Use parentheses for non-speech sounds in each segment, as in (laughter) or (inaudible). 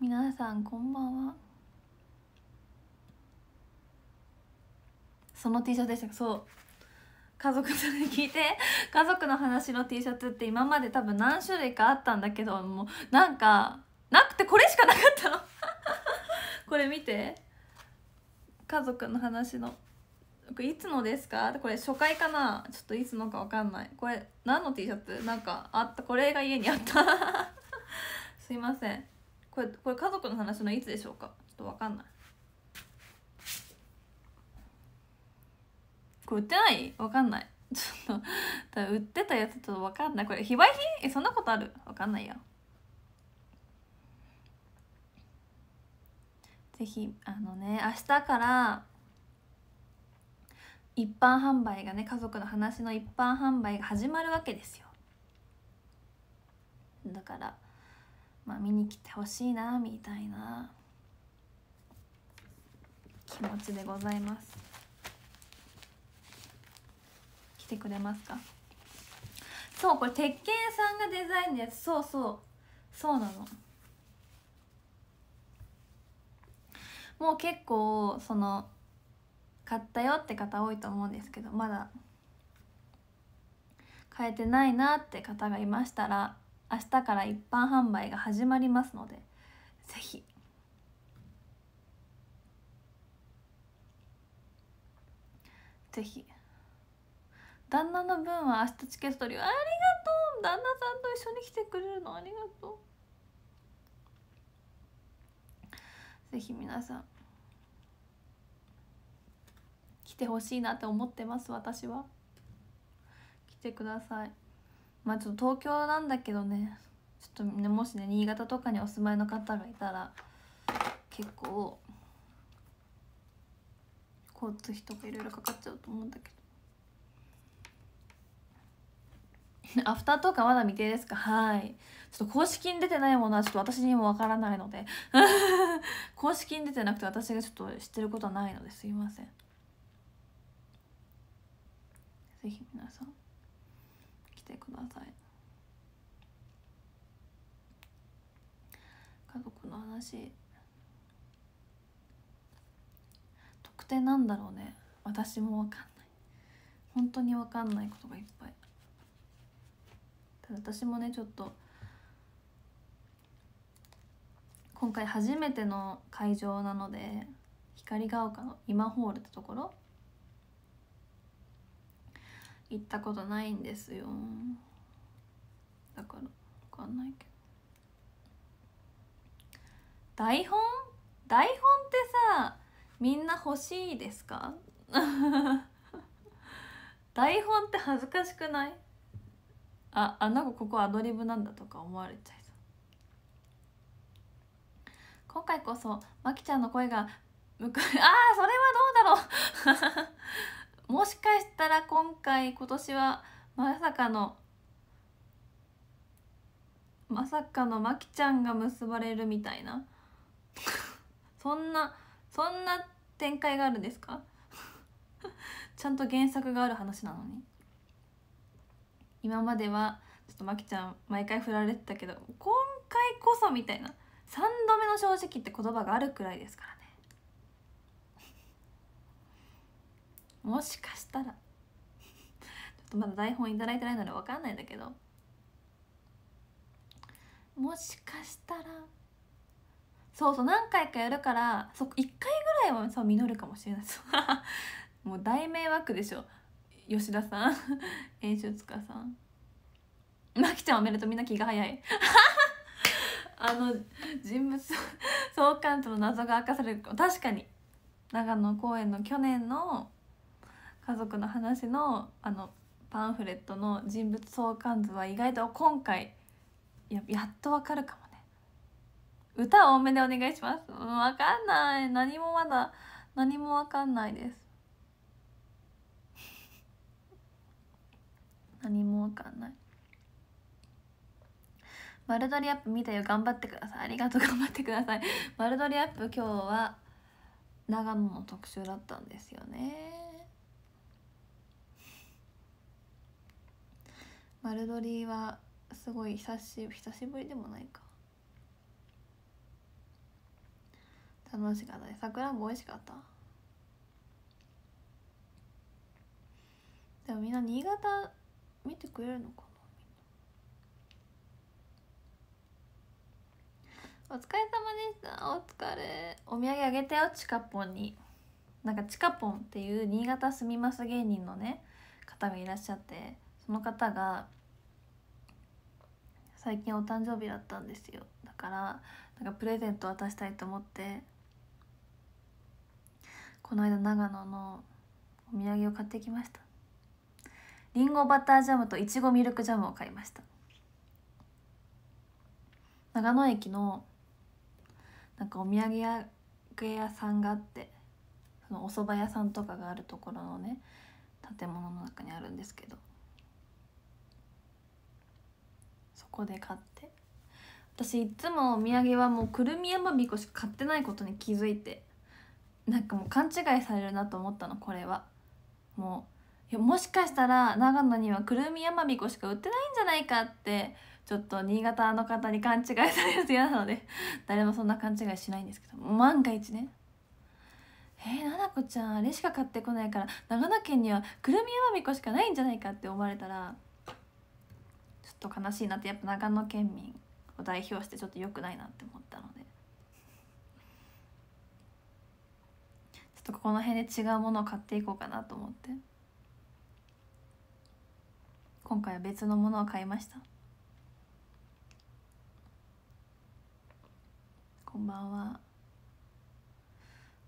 皆さんこんばんはその T シャツでしたそう家族それ聞いて家族の話の T シャツって今まで多分何種類かあったんだけどもうなんかなくてこれしかなかったの (laughs) これ見て家族の話のいつのですかこれ初回かなちょっといつのか分かんないこれ何の T シャツなんかあったこれが家にあった (laughs) すいませんこれこれ家族の話のいつでしょうかちょっと分かんないこれ売ってない分かんないちょっと売ってたやつちょっと分かんないこれ非売品えそんなことある分かんないやぜひあのね明日から一般販売がね家族の話の一般販売が始まるわけですよだからまあ、見に来てほしいなみたいな気持ちでございます来てくれますかそうこれ鉄拳さんがデザインのやつそうそうそうなのもう結構その買ったよって方多いと思うんですけどまだ買えてないなって方がいましたら明日から一般販売が始まりますのでぜひぜひ旦那の分は明日チケット取りありがとう旦那さんと一緒に来てくれるのありがとうぜひ皆さん来てほしいなって思ってます私は来てくださいまあちょっと東京なんだけどねちょっとねもしね新潟とかにお住まいの方がいたら結構交通費とかいろいろかかっちゃうと思うんだけど (laughs) アフターとかまだ未定ですかはいちょっと公式に出てないものはちょっと私にもわからないので (laughs) 公式に出てなくて私がちょっと知ってることはないのですいませんぜひ皆さんてください家族の話特定なんだろうね私もわかんない本当にわかんないことがいっぱいただ私もねちょっと今回初めての会場なので光が丘の今ホールってところ行ったことないんですよだから分かんないけど台本台本ってさみんな欲しいですか (laughs) 台本って恥ずかしくないああなんかここアドリブなんだとか思われちゃいそう今回こそまきちゃんの声が向かいああそれはどうだろうもしかしたら今回今年はまさかのまさかのまきちゃんが結ばれるみたいな (laughs) そんなそんな展開があるんですか (laughs) ちゃんと原作がある話なのに今まではちょっとまきちゃん毎回振られてたけど今回こそみたいな3度目の正直って言葉があるくらいですからもしかしたらちょっとまだ台本頂いてないので分かんないんだけどもしかしたらそうそう何回かやるからそ1回ぐらいはそう実るかもしれない (laughs) もう大迷惑でしょ吉田さん演出家さんまきちゃんを見るとみんな気が早い (laughs) あの人物相関図の謎が明かされる確かに長野公園の去年の家族の話のあのパンフレットの人物相関図は意外と今回ややっとわかるかもね歌多めでお願いします、わかんない何もまだ何もわかんないです (laughs) 何もわかんないマ丸取リアップ見たよ頑張ってくださいありがとう頑張ってくださいマ丸取リアップ今日は長野の特集だったんですよね丸鶏はすごい久し久しぶりでもないか楽しかったねさくらんぼ美味しかったでもみんな新潟見てくれるのかなお疲れ様でしたお疲れお土産あげたよちかぽんになんかちかぽんっていう新潟すみます芸人のね方がいらっしゃってその方が最近お誕生日だったんですよだからなんかプレゼント渡したいと思ってこの間長野のお土産を買ってきましたりんごバタージャムといちごミルクジャムを買いました長野駅のなんかお土産屋さんがあってそのお蕎麦屋さんとかがあるところのね建物の中にあるんですけどこで買って私いつもお土産はもうくるみやまびこしか買ってないことに気づいてなんかもう勘違いされるなと思ったのこれはもうもしかしたら長野にはくるみやまびこしか売ってないんじゃないかってちょっと新潟の方に勘違いされると嫌なので (laughs) 誰もそんな勘違いしないんですけど万が一ねえー、ななこちゃんあれしか買ってこないから長野県にはくるみやまびこしかないんじゃないかって思われたらと悲しいなってやっぱ長野県民を代表してちょっと良くないなって思ったのでちょっとこの辺で違うものを買っていこうかなと思って今回は別のものを買いましたこんばんは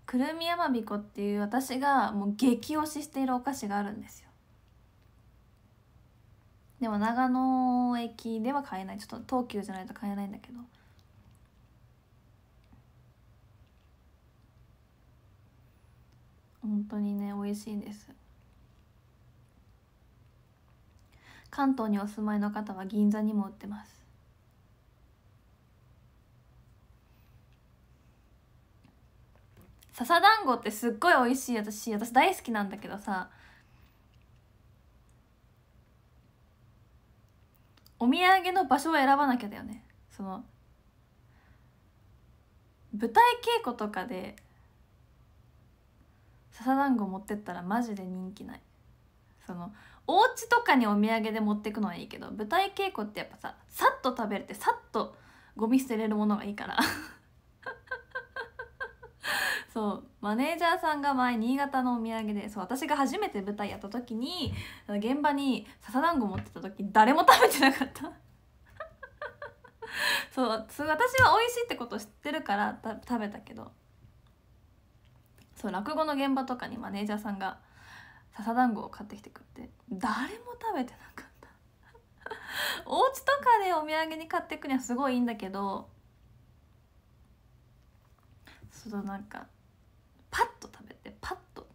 くるみやまびこっていう私がもう激推ししているお菓子があるんですよでも長野駅では買えないちょっと東急じゃないと買えないんだけど本当にね美味しいです関東にお住まいの方は銀座にも売ってます笹団子ってすっごい美味しい私私大好きなんだけどさお土産の場所を選ばなきゃだよねその舞台稽古とかで笹団子持ってったらマジで人気ないそのお家とかにお土産で持ってくのはいいけど舞台稽古ってやっぱささっと食べれてさっとゴミ捨てれるものがいいからそうマネージャーさんが前新潟のお土産でそう私が初めて舞台やった時に現場に笹団子持ってた時誰も食べてなかった (laughs) そう私は美味しいってこと知ってるから食べたけどそう落語の現場とかにマネージャーさんが笹団子を買ってきてくれて誰も食べてなかった (laughs) お家とかでお土産に買っていくにはすごいいいんだけどそのなんかパッと食べてパッと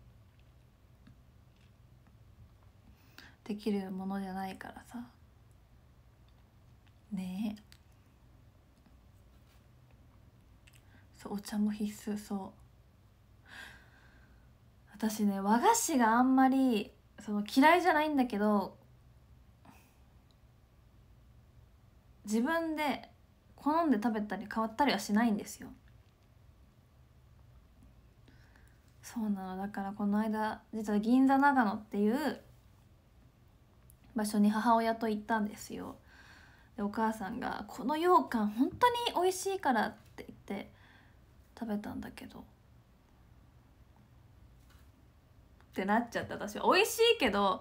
できるものじゃないからさねえそうお茶も必須そう私ね和菓子があんまりその嫌いじゃないんだけど自分で好んで食べたり変わったりはしないんですよそうなのだからこの間実は銀座長野っていう場所に母親と行ったんですよでお母さんが「この羊羹本当に美味しいから」って言って食べたんだけどってなっちゃって私美味しいけど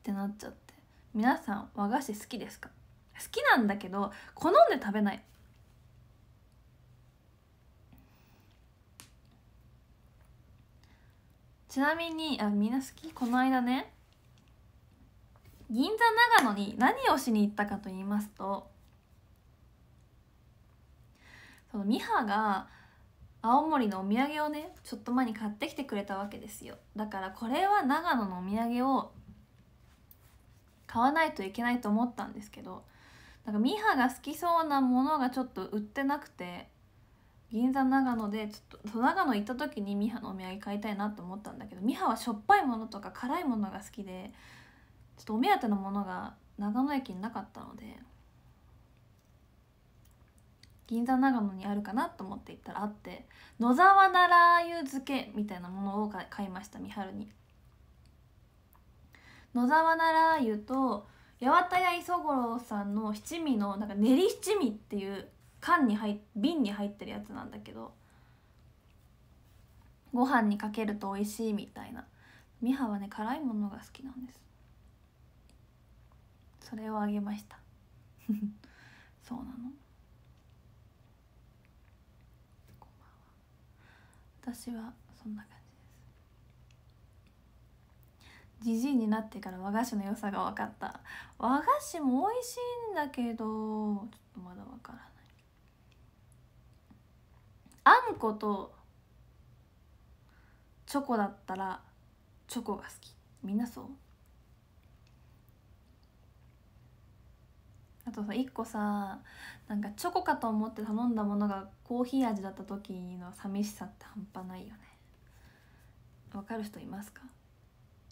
ってなっちゃって皆さん和菓子好きですか好きなんだけど好んで食べないちなみにあみんな好きこの間ね銀座長野に何をしに行ったかと言いますとそのミハが青森のお土産をねちょっと前に買ってきてくれたわけですよだからこれは長野のお土産を買わないといけないと思ったんですけどなんかミハが好きそうなものがちょっと売ってなくて銀座長野でちょっと長野行った時にミハのお土産買いたいなと思ったんだけどミハはしょっぱいものとか辛いものが好きでちょっとお目当てのものが長野駅になかったので銀座長野にあるかなと思って行ったらあって野沢菜ラー油漬けみたいなものを買いましたハルに野沢菜ラー油と八幡屋磯五郎さんの七味のなんか練り七味っていう缶に入瓶に入ってるやつなんだけどご飯にかけると美味しいみたいなミハはね辛いものが好きなんですそれをあげました (laughs) そうなの私はそんな感じですじじいになってから和菓子の良さが分かった和菓子も美味しいんだけどちょっとまだ分からないあんことチョコだったらチョコが好きみんなそうあとさ1個さなんかチョコかと思って頼んだものがコーヒー味だった時の寂しさって半端ないよねわかる人いますか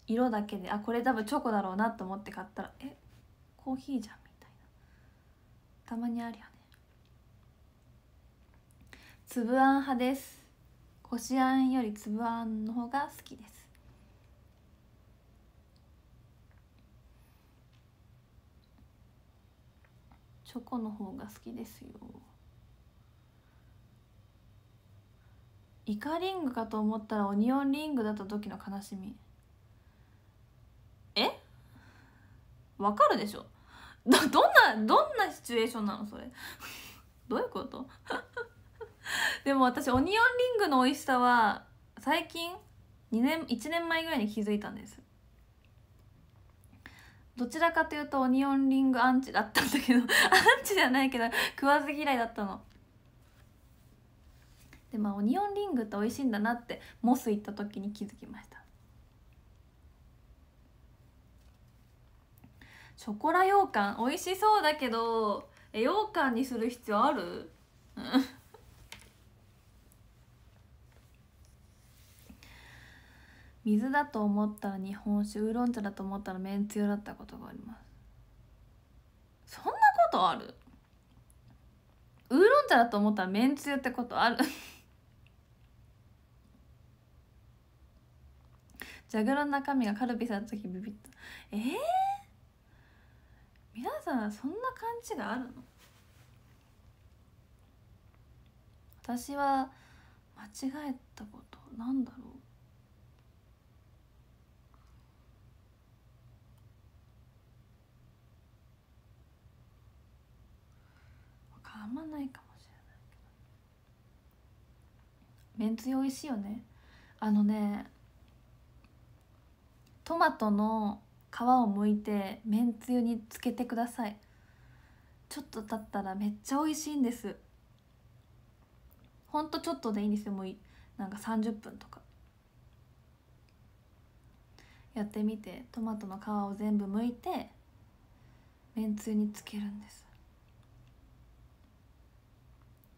色だけであこれ多分チョコだろうなと思って買ったらえコーヒーじゃんみたいなたまにあるよねつぶあん派ですこしあんよりつぶあんの方が好きですチョコの方が好きですよイカリングかと思ったらオニオンリングだった時の悲しみえわかるでしょどどんなどんなシチュエーションなのそれ (laughs) どういうこと (laughs) でも私オニオンリングの美味しさは最近2年1年前ぐらいに気づいたんですどちらかというとオニオンリングアンチだったんだけど (laughs) アンチじゃないけど食わず嫌いだったのでまあオニオンリングって美味しいんだなってモス行った時に気づきましたショコラ羊羹美味しそうだけどえ羊羹にする必要ある、うん水だと思ったら日本酒ウーロン茶だと思ったらめんつゆだったことがありますそんなことあるウーロン茶だと思ったらめんつゆってことあるジャグロの中身がカルピスんの時ビビったええー、皆さんそんな感じがあるの私は間違えたことなんだろうあんまないかもしれないけどめんつゆ美味しいよねあのねトマトの皮を剥いてめんつゆにつけてくださいちょっと経ったらめっちゃ美味しいんですほんとちょっとでいいんですよもうなんか30分とかやってみてトマトの皮を全部剥いてめんつゆにつけるんです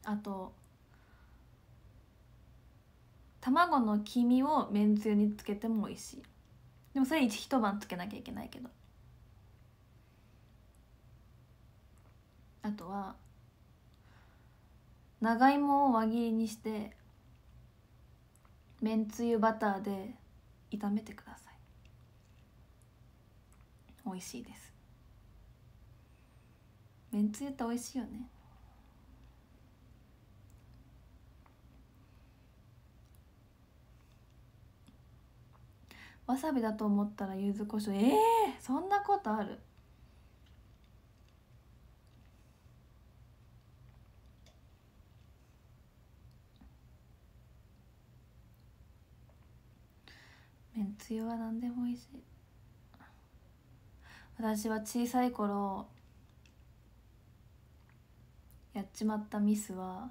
あと卵の黄身をめんつゆにつけても美味しいでもそれ一晩つけなきゃいけないけどあとは長芋を輪切りにしてめんつゆバターで炒めてください美味しいですめんつゆって美味しいよねわさびだと思ったら柚子胡椒ええー、そんなことあるめんつゆは何でも美味しい私は小さい頃やっちまったミスは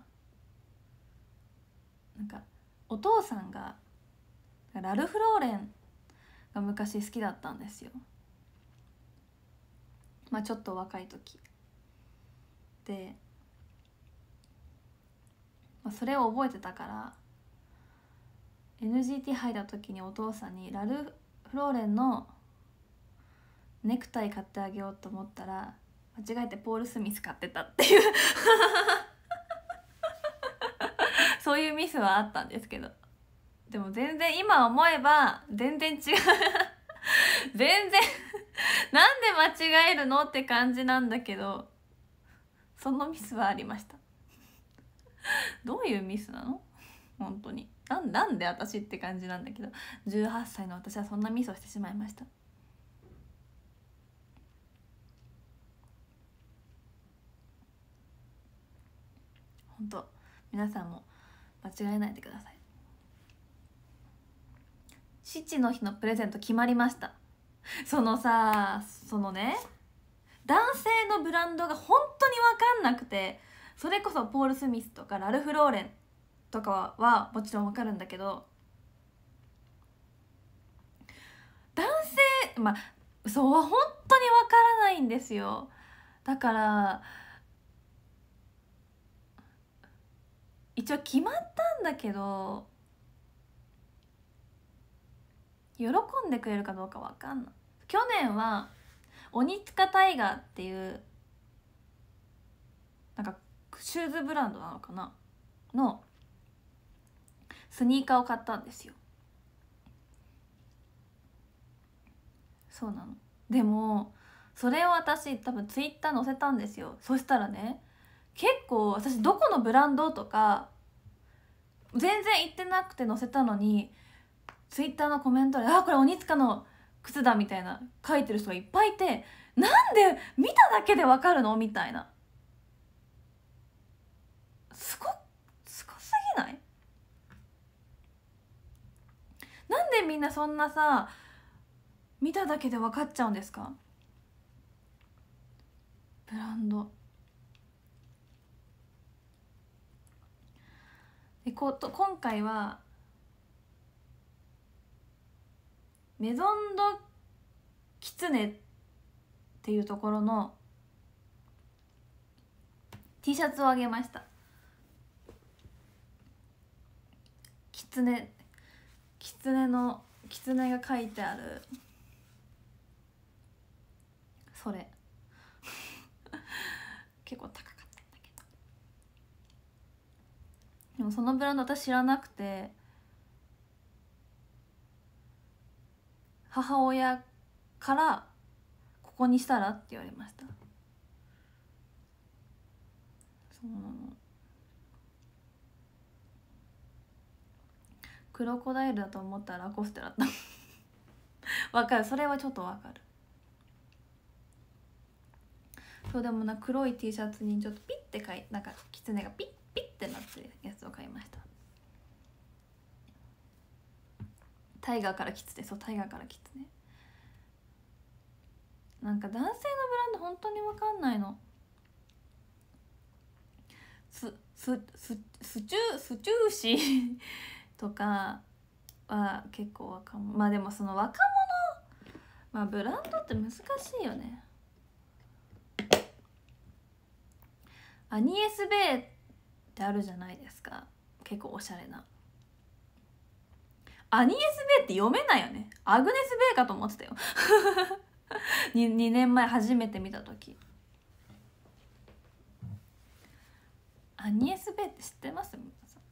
なんかお父さんがラルフ・ローレンが昔好きだったんですよまあちょっと若い時で、まあ、それを覚えてたから NGT 入った時にお父さんにラルフローレンのネクタイ買ってあげようと思ったら間違えてポール・スミス買ってたっていう (laughs) そういうミスはあったんですけどでも全然今思えば全然違う (laughs) 全然なんで間違えるのって感じなんだけどそのミスはありましたどういうミスなの本当にななんで私って感じなんだけど18歳の私はそんなミスをしてしまいました本当皆さんも間違えないでください父の日のプレゼント決まりましたそのさそのね男性のブランドが本当に分かんなくてそれこそポール・スミスとかラルフ・ローレンとかはもちろん分かるんだけど男性まあそう本当に分からないんですよだから一応決まったんだけど喜んでくれるかどうか分かんない去年は鬼塚タイガーっていうなんかシューズブランドなのかなのスニーカーを買ったんですよそうなのでもそれを私多分ツイッター載せたんですよそしたらね結構私どこのブランドとか全然行ってなくて載せたのにツイッターのコメントで「あこれ鬼塚の靴だ」みたいな書いてる人がいっぱいいてなんで見ただけでわかるのみたいなすごすごすぎないなんでみんなそんなさ見ただけで分かっちゃうんですかブランドこ今回はメゾン・ド・キツネっていうところの T シャツをあげましたキツネキツネのキツネが書いてあるそれ (laughs) 結構高かったんだけどでもそのブランド私知らなくて母親から「ここにしたら?」って言われましたそうなのクロコダイルだと思ったらコステだった (laughs) わかるそれはちょっとわかるそうでもな黒い T シャツにちょっとピッてかいなんかキツネがピッピッてなってるやつを買いましたタイガーからキツネそうタイガーからキツネなんか男性のブランド本当に分かんないのススススチュスチューシーとかは結構若者まあでもその若者まあブランドって難しいよねアニエスベーってあるじゃないですか結構おしゃれなアニエス・ベイって読めないよねアグネス・ベイかと思ってたよ 2, 2 (laughs) 年前初めて見た時アニエス・ベイって知ってます皆さん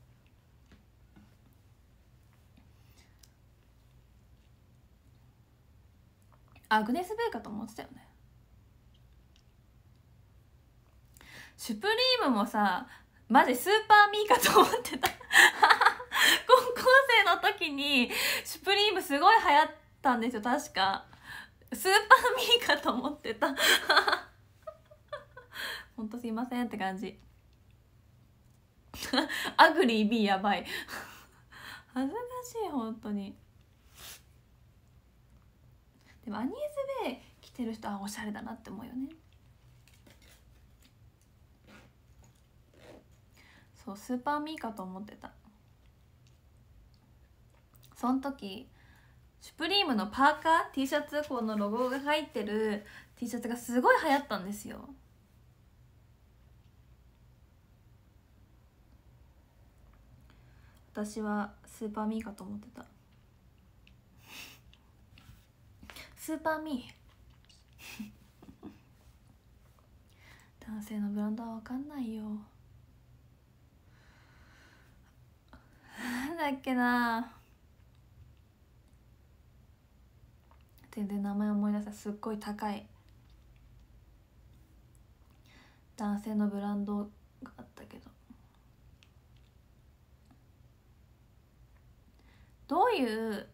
アグネス・ベイかと思ってたよねシュプリームもさマジスーパーミーかと思ってた (laughs) 高校生の時にシュプリームすごい流行ったんですよ確かスーパーミーかと思ってた (laughs) ほんとすいませんって感じ (laughs) アグリー B やばい恥ずかしい本当にでもアニーズベイ着てる人はおしゃれだなって思うよねそうスーパーミーかと思ってたその時シュプリームのパーカー T シャツこのロゴが入ってる T シャツがすごい流行ったんですよ私はスーパーミーかと思ってたスーパーミー (laughs) 男性のブランドは分かんないよなんだっけな全然名前思い出せすっごい高い男性のブランドがあったけどどういう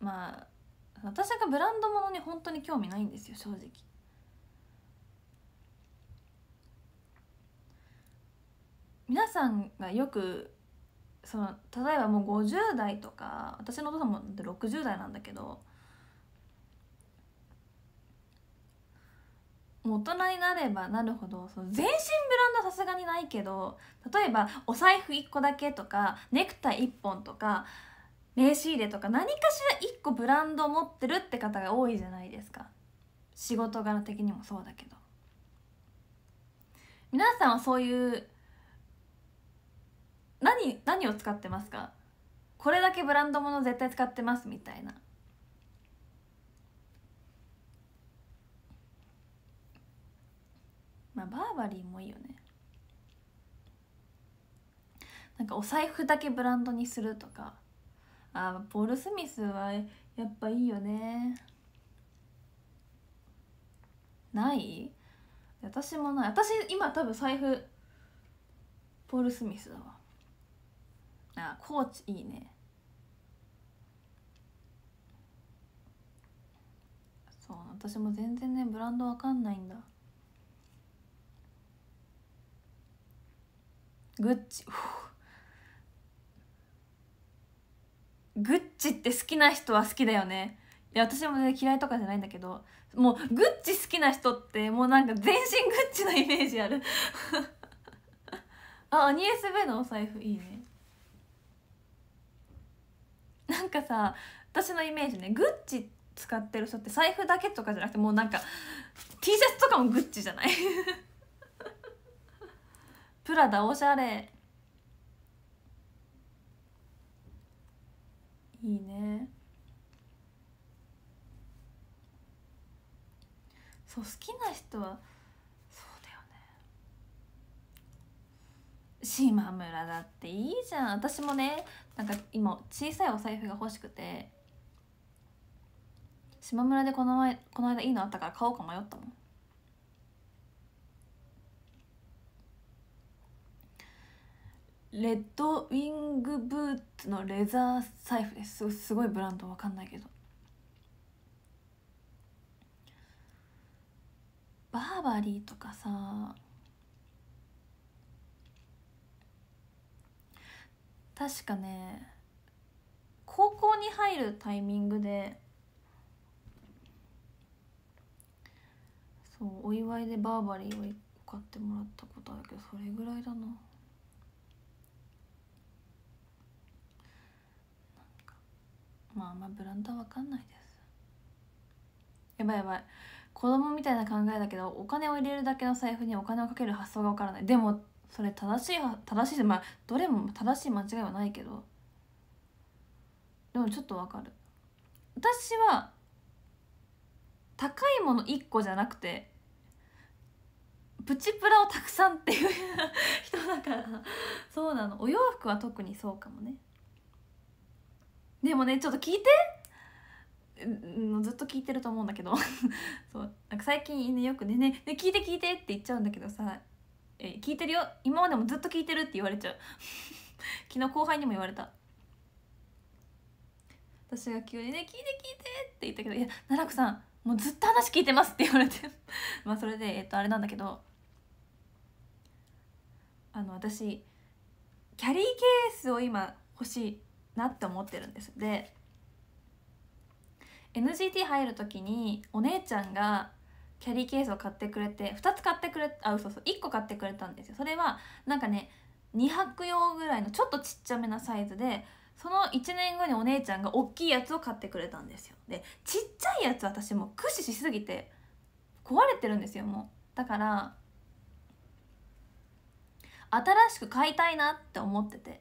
まあ私がブランドものに本当に興味ないんですよ正直皆さんがよくその例えばもう50代とか私のお父さんも60代なんだけどもう大人になればなるほどそ全身ブランドさすがにないけど例えばお財布1個だけとかネクタイ1本とか名刺入れとか何かしら1個ブランド持ってるって方が多いじゃないですか仕事柄的にもそうだけど皆さんはそういう何何を使ってますかこれだけブランドもの絶対使ってますみたいなまあバーバリーもいいよねなんかお財布だけブランドにするとかあポール・スミスはやっぱいいよねない私もない私今多分財布ポール・スミスだわあコーチいいねそう私も全然ねブランドわかんないんだグッチグッチって好きな人は好きだよねいや私も嫌いとかじゃないんだけどもうグッチ好きな人ってもうなんか全身グッチのイメージある (laughs) あアニエス・ベのお財布いいねなんかさ私のイメージねグッチ使ってる人って財布だけとかじゃなくてもうなんか T シャツとかもグッチじゃないプラダおしゃれいいねそう好きな人はそうだよね島村だっていいじゃん私もねなんか今小さいお財布が欲しくて島村でこの前この間いいのあったから買おうか迷ったもんレッドウィングブーツのレザー財布ですすごいブランドわかんないけどバーバリーとかさ確かね高校に入るタイミングでそうお祝いでバーバリーを買ってもらったことあるけどそれぐらいだな。まああんまブランドは分かんないですやばいやばい子供みたいな考えだけどお金を入れるだけの財布にお金をかける発想が分からないでもそれ正しい正しいまあどれも正しい間違いはないけどでもちょっと分かる私は高いもの1個じゃなくてプチプラをたくさんっていう人だからそうなのお洋服は特にそうかもねでもねちょっと聞いてずっと聞いてると思うんだけど (laughs) そうなんか最近、ね、よくねね「ね聞いて聞いて」って言っちゃうんだけどさ「え聞いてるよ今までもずっと聞いてる」って言われちゃう (laughs) 昨日後輩にも言われた私が急にね「聞いて聞いて」って言ったけど「いや奈良子さんもうずっと話聞いてます」って言われて (laughs) まあそれでえっとあれなんだけどあの私キャリーケースを今欲しいなって思ってるんですで NGT 入る時にお姉ちゃんがキャリーケースを買ってくれて2つ買ってくれあうそう1個買ってくれたんですよそれはなんかね2泊用ぐらいのちょっとちっちゃめなサイズでその1年後にお姉ちゃんが大きいやつを買ってくれたんですよでちっちゃいやつ私も駆使しすぎて壊れてるんですよもうだから新しく買いたいなって思ってて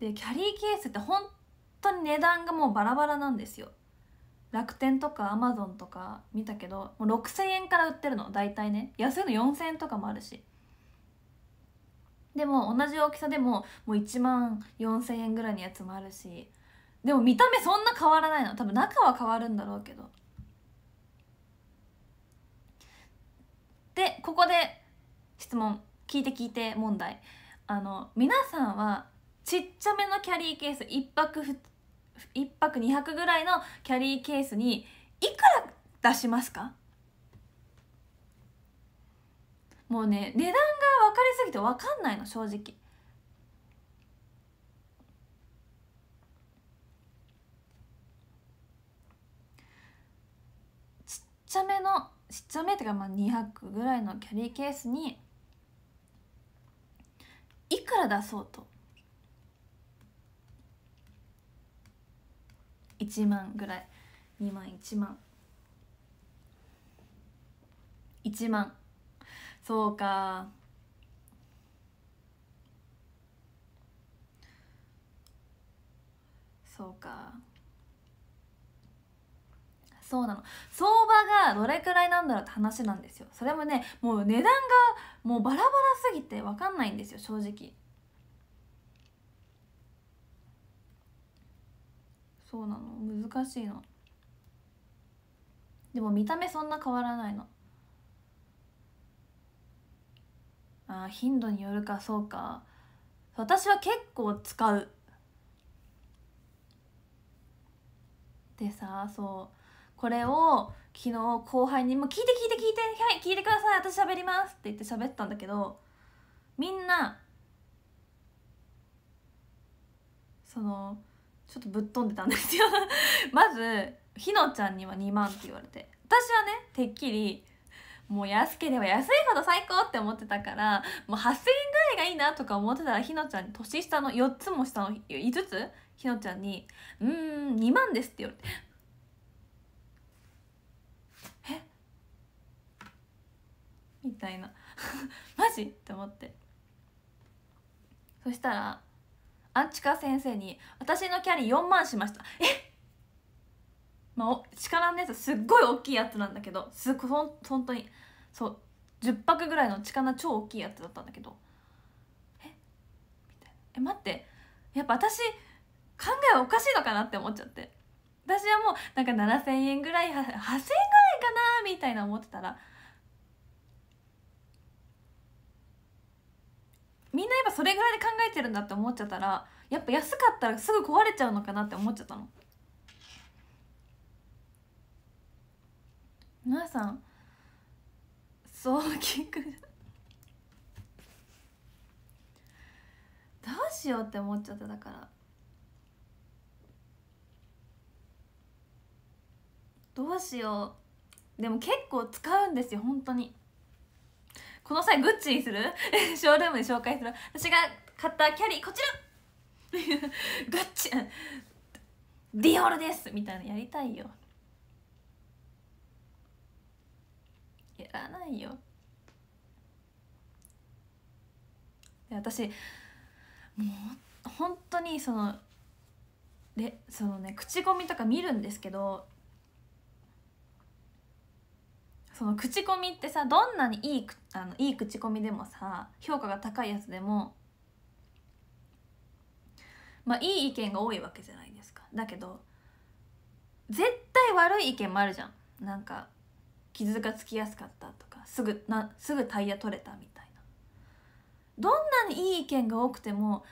でキャリーケースって本当に値段がもうバラバラなんですよ楽天とかアマゾンとか見たけどもう6000円から売ってるの大体ね安いの4000円とかもあるしでも同じ大きさでももう1万4000円ぐらいのやつもあるしでも見た目そんな変わらないの多分中は変わるんだろうけどでここで質問聞いて聞いて問題あの皆さんはちっちゃめのキャリーケース1泊 ,1 泊2泊ぐらいのキャリーケースにいくら出しますかもうね値段が分かりすぎて分かんないの正直ちっちゃめのちっちゃめっていうかまあ2泊ぐらいのキャリーケースにいくら出そうと1万ぐらい2万1万1万そうかそうかそうなの相場がどれくらいなんだろうって話なんですよそれもねもう値段がもうバラバラすぎて分かんないんですよ正直そうなの難しいのでも見た目そんな変わらないのあ頻度によるかそうか私は結構使うでさそうこれを昨日後輩に「もう聞いて聞いて聞いてはい聞いてください私喋ります」って言って喋ったんだけどみんなそのちょっとぶっ飛んでたんですよ (laughs) まずひのちゃんには2万って言われて私はねてっきりもう安ければ安いほど最高って思ってたからもう8,000円ぐらいがいいなとか思ってたらひのちゃんに年下の4つも下の5つひのちゃんに「うーん2万です」って言われて「えみたいな (laughs) マジって思ってそしたらアンチカ先生に私のキャリー4万しましたえまあ力のやつすっごい大きいやつなんだけどすごいほん本当にそう10泊ぐらいの力超大きいやつだったんだけどえみたいなえ待ってやっぱ私考えおかしいのかなって思っちゃって私はもうなんか7,000円ぐらい8,000円ぐらいかなみたいな思ってたらみんなやっぱそれぐらいで考えてるんだって思っちゃったらやっぱ安かったらすぐ壊れちゃうのかなって思っちゃったの皆さんそう聞くどうしようって思っちゃってだからどうしようでも結構使うんですよ本当にこの際グッチにする (laughs) ショールームで紹介する私が買ったキャリーこちら (laughs) グッチディオールですみたいなやりたいよやらないよ私もう本当にそのでそのね口コミとか見るんですけどその口コミってさどんなにいいあのいい口コミでもさ評価が高いやつでもまあいい意見が多いわけじゃないですかだけど絶対悪い意見もあるじゃんなんか傷がつきやすかったとかすぐなすぐタイヤ取れたみたいなどんなにいい意見が多くても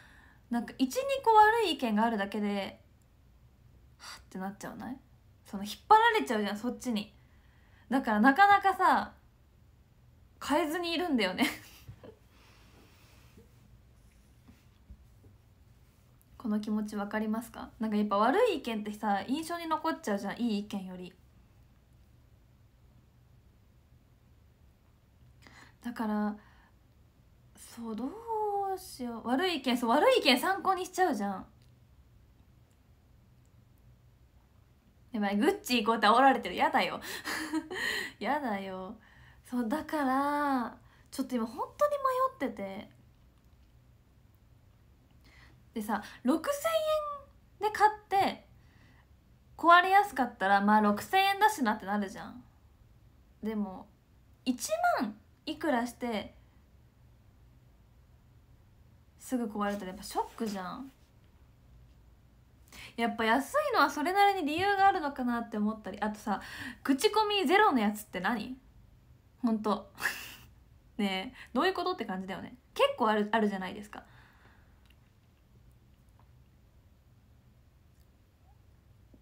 なんか12個悪い意見があるだけではってなっちゃうないその引っ張られちゃうじゃんそっちにだからなかなかさ変えずにいるんだよね (laughs) この気持ち分かりますかなんかやっぱ悪い意見ってさ印象に残っちゃうじゃんいい意見よりだからそうどうしよう悪い意見そう悪い意見参考にしちゃうじゃんやばいグッチ行こうやって煽られてるやだよ (laughs) やだよそうだからちょっと今本当に迷っててでさ6,000円で買って壊れやすかったらまあ6,000円だしなってなるじゃんでも1万いくらしてすぐ壊れたらやっぱショックじゃんやっぱ安いのはそれなりに理由があるのかなって思ったりあとさ口コミゼロのやつって何ほんと (laughs) ねえどういうことって感じだよね結構あるあるじゃないですか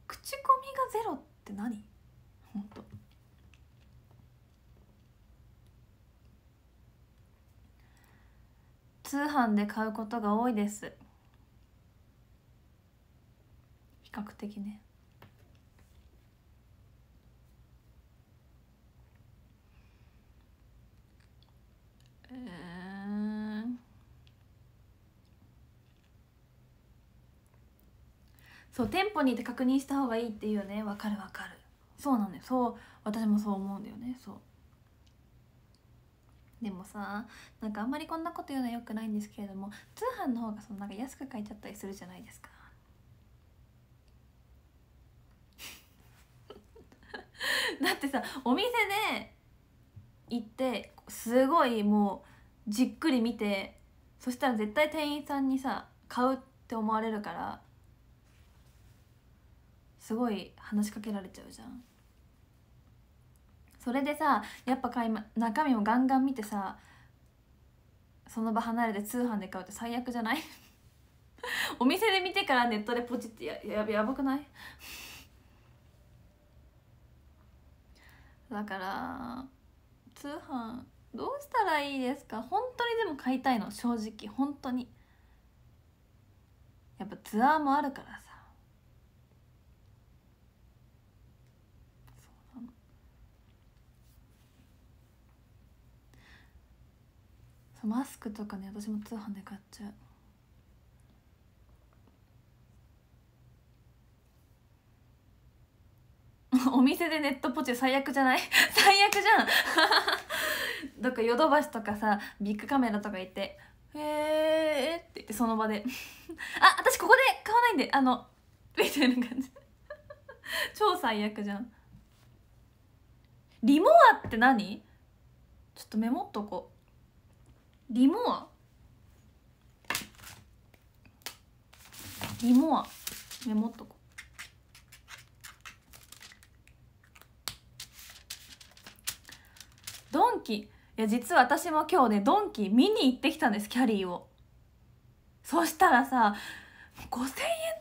口コミがゼロって何ほんと通販で買うことが多いです較的ねそう店舗にいて確認した方がいいっていうねわかるわかるそうなんだよそう私もそう思うんだよねそうでもさなんかあんまりこんなこと言うのはよくないんですけれども通販の方がそのなんか安く買えちゃったりするじゃないですか (laughs) だってさお店で行ってすごいもうじっくり見てそしたら絶対店員さんにさ買うって思われるからすごい話しかけられちゃうじゃんそれでさやっぱ買い、ま、中身もガンガン見てさその場離れて通販で買うって最悪じゃない (laughs) お店で見てからネットでポチってやややばくないだから通販どうしたらいいですか本当にでも買いたいの正直本当にやっぱツアーもあるからさそうなのマスクとかね私も通販で買っちゃう (laughs) お店でネットポチ最悪じゃない (laughs) 最悪じゃん (laughs) どっかヨドバシとかさビッグカメラとか行って「へえ」って言ってその場であ私ここで買わないんであのみたいな感じ超最悪じゃんリモアって何ちょっとメモっとこうリモアリモアメモっとこうドンキいや実は私も今日ねドンキ見に行ってきたんですキャリーをそしたらさ5,000円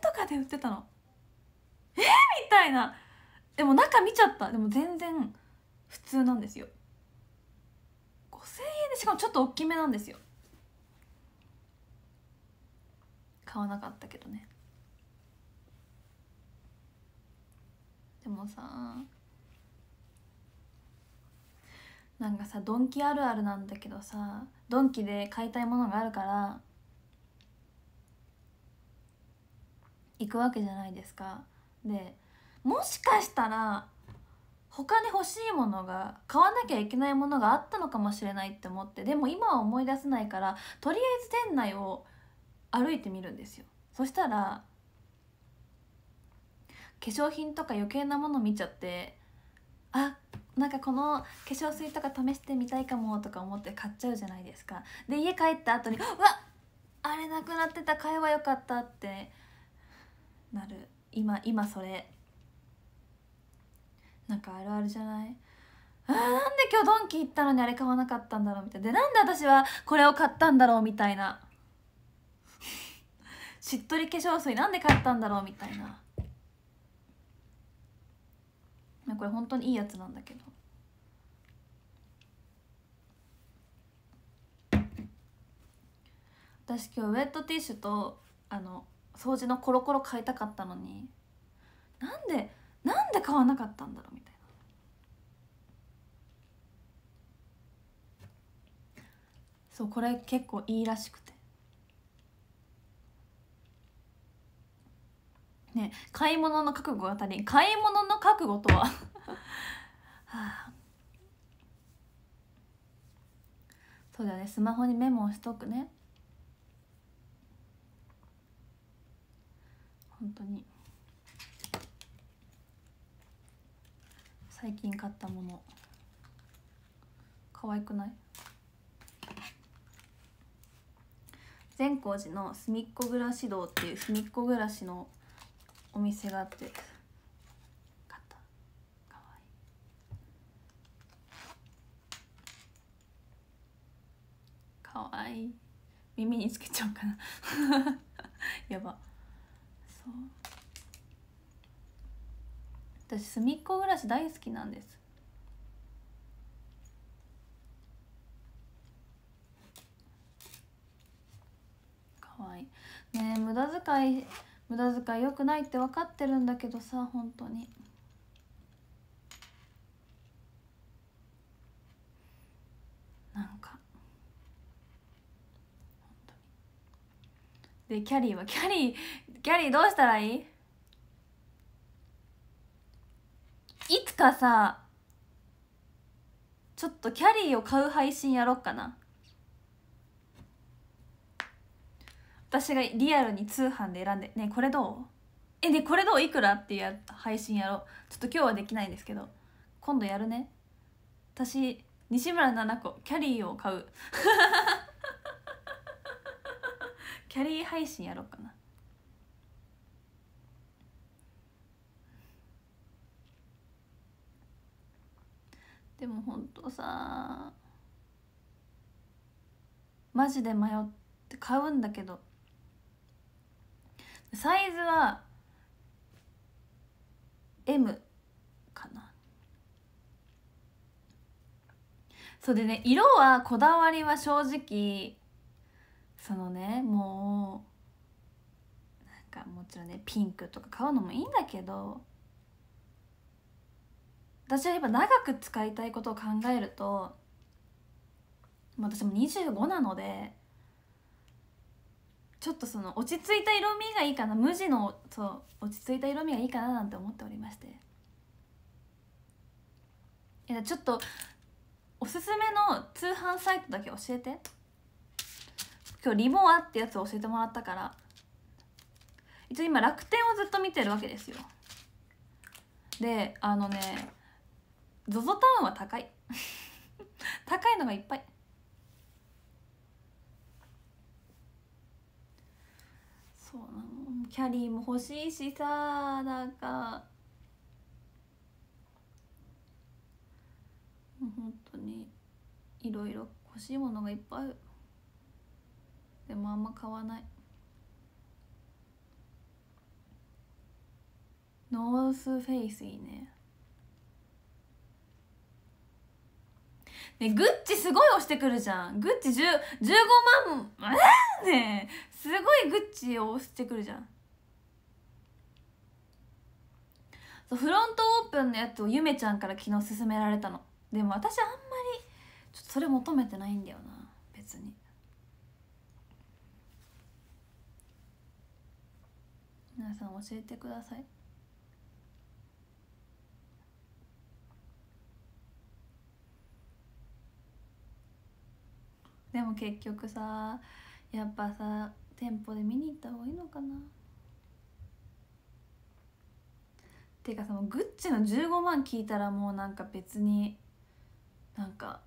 とかで売ってたのえー、みたいなでも中見ちゃったでも全然普通なんですよ5,000円でしかもちょっと大きめなんですよ買わなかったけどねでもさなんかさドンキあるあるなんだけどさドンキで買いたいものがあるから行くわけじゃないですかでもしかしたら他に欲しいものが買わなきゃいけないものがあったのかもしれないって思ってでも今は思い出せないからとりあえず店内を歩いてみるんですよそしたら化粧品とか余計なもの見ちゃってあっなんかこの化粧水とか試してみたいかもとか思って買っちゃうじゃないですかで家帰った後に「(laughs) うわあれなくなってた買えばよかった」ってなる今今それなんかあるあるじゃないあなんで今日ドンキ行ったのにあれ買わなかったんだろうみたいなでなんで私はこれを買ったんだろうみたいな (laughs) しっとり化粧水なんで買ったんだろうみたいなこれ本当にいいやつなんだけど私今日ウェットティッシュとあの掃除のコロコロ買いたかったのになんでなんで買わなかったんだろうみたいなそうこれ結構いいらしくてね買い物の覚悟あたり買い物の覚悟とは (laughs) はあ、そうだねスマホにメモをしとくね本当に最近買ったもの可愛くない善光寺のすみっこ暮らし堂っていうすみっこ暮らしのお店があって買ったかわいいかわいい耳につけちゃうかな (laughs) やばそう私すみっこ暮らし大好きなんですかわいいねえ無駄遣い無駄遣い良くないって分かってるんだけどさ本当になんかでキャリーはキャリーキャリーどうしたらいいいつかさちょっとキャリーを買う配信やろっかな私がリアルに通販で選んで「ねこれどうえ」で「これどういくら?」ってや配信やろうちょっと今日はできないんですけど今度やるね私西村七子キャリーを買う (laughs) キャリー配信やろうかなでもほんとさマジで迷って買うんだけどサイズは M かなそうでね色はこだわりは正直そのねもうなんかもちろんねピンクとか買うのもいいんだけど私はやっぱ長く使いたいことを考えると私も25なのでちょっとその落ち着いた色味がいいかな無地のそう落ち着いた色味がいいかななんて思っておりましていやちょっとおすすめの通販サイトだけ教えて今日リモアってやつを教えてもらったから一応今楽天をずっと見てるわけですよであのね ZOZO タウンは高い (laughs) 高いのがいっぱいそうなのキャリーも欲しいしさなんかもう本当にいろいろ欲しいものがいっぱいでもあんま買わないノースフェイスいいねねグッチすごい押してくるじゃんグッチ1 5万えー、ねえすごいグッチを押してくるじゃんそうフロントオープンのやつをゆめちゃんから昨日勧められたのでも私あんまりちょっとそれ求めてないんだよな別に皆さん教えてくださいでも結局さやっぱさ店舗で見に行った方がいいのかなていうかそのグッチの15万聞いたらもうなんか別になんか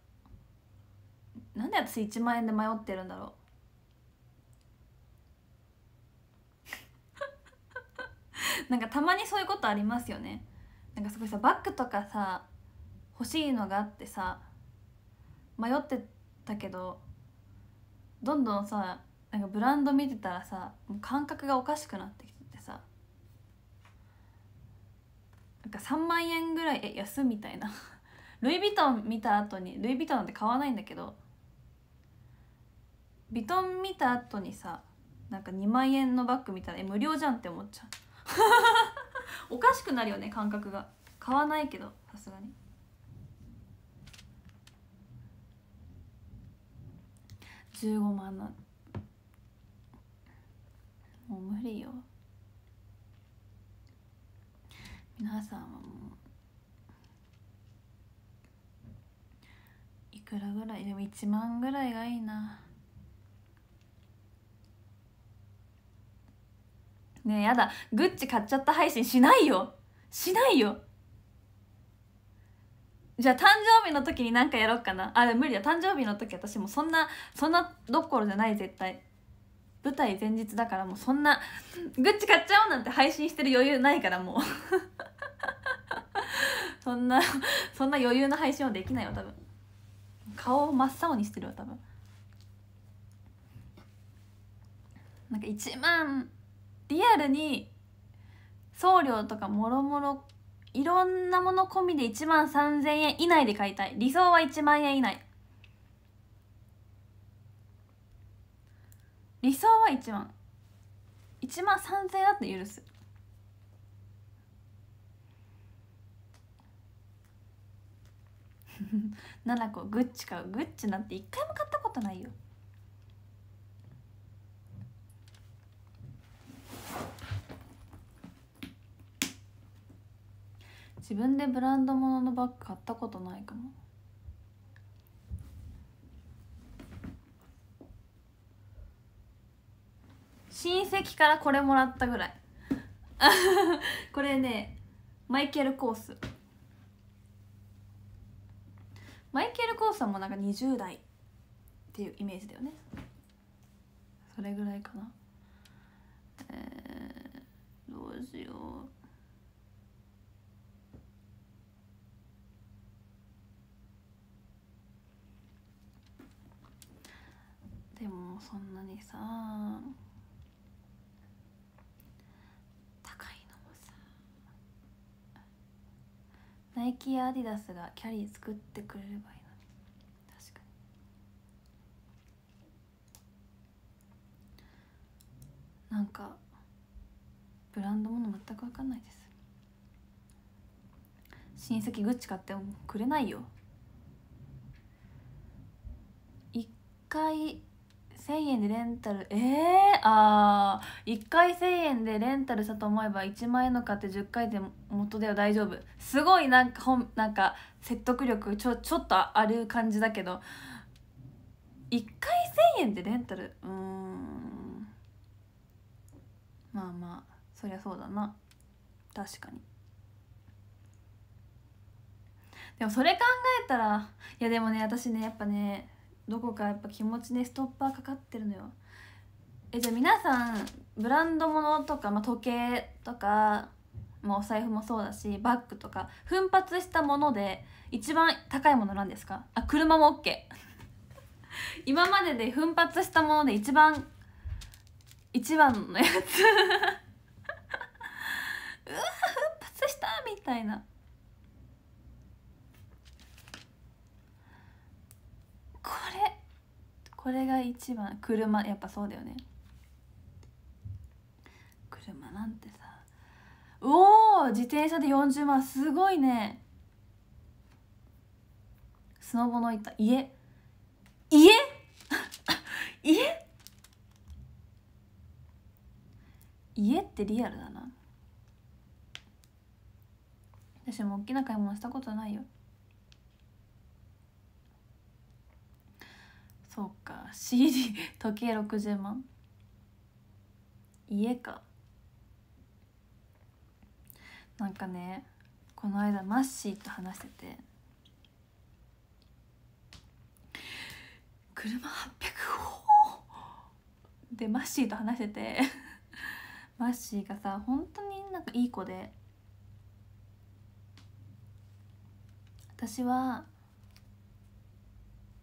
なんで私1万円で迷ってるんだろう (laughs) なんかたまにそういうことありますよねなんかすごいさバッグとかさ欲しいのがあってさ迷ってたけどどんどんさなんかブランド見てたらさもう感覚がおかしくなってきててさなんか3万円ぐらいえ安みたいな (laughs) ルイ・ヴィトン見た後にルイ・ヴィトンなんて買わないんだけどヴィトン見た後にさなんか2万円のバッグ見たらえ無料じゃんって思っちゃう (laughs) おかしくなるよね感覚が買わないけどさすがに。15万なんてもう無理よ皆さんはもういくらぐらいでも1万ぐらいがいいなねえやだグッチ買っちゃった配信しないよしないよじゃあ誕生日の時に何かやろうかなあ無理だ誕生日の時私もそんなそんなどころじゃない絶対舞台前日だからもうそんな (laughs) グッチ買っちゃおうなんて配信してる余裕ないからもう (laughs) そんなそんな余裕の配信はできないよ多分顔を真っ青にしてるわ多分なんか1万リアルに送料とかもろもろいろんなもの込みで1万3000円以内で買いたい理想は1万円以内理想は1万1万3000円だって許す (laughs) 七個グッチ買うグッチなんて一回も買ったことないよ自分でブランド物のバッグ買ったことないかも親戚からこれもらったぐらい (laughs) これねマイケル・コースマイケル・コースんもなんか20代っていうイメージだよねそれぐらいかなえー、どうしようでもそんなにさナイキやアディダスがキャリー作ってくれればいいのに確かになんかブランドもの全く分かんないです親戚グッチ買ってもくれないよ一回1000円でレンタルええー、あ1回1000円でレンタルしたと思えば1万円の買って10回でも元では大丈夫すごいなんかんなんか説得力ちょちょっとある感じだけど1回1,000円でレンタルうんまあまあそりゃそうだな確かにでもそれ考えたらいやでもね私ねやっぱねどこかやっぱ気持ちねストッパーかかってるのよえじゃあ皆さんブランド物とか、まあ、時計とかまあ、お財布もそうだしバッグとか奮発したもので一番高いものなんですかあ車も OK (laughs) 今までで奮発したもので一番一番のやつ (laughs) うわ奮発したみたいなこれこれが一番車やっぱそうだよね車なんておお自転車で40万すごいねスノボのいた家家 (laughs) 家家ってリアルだな私も大きな買い物したことないよそうか CD 時計60万家かなんかねこの間マッシーと話してて車800号でマッシーと話してて (laughs) マッシーがさ本当になんかいい子で私は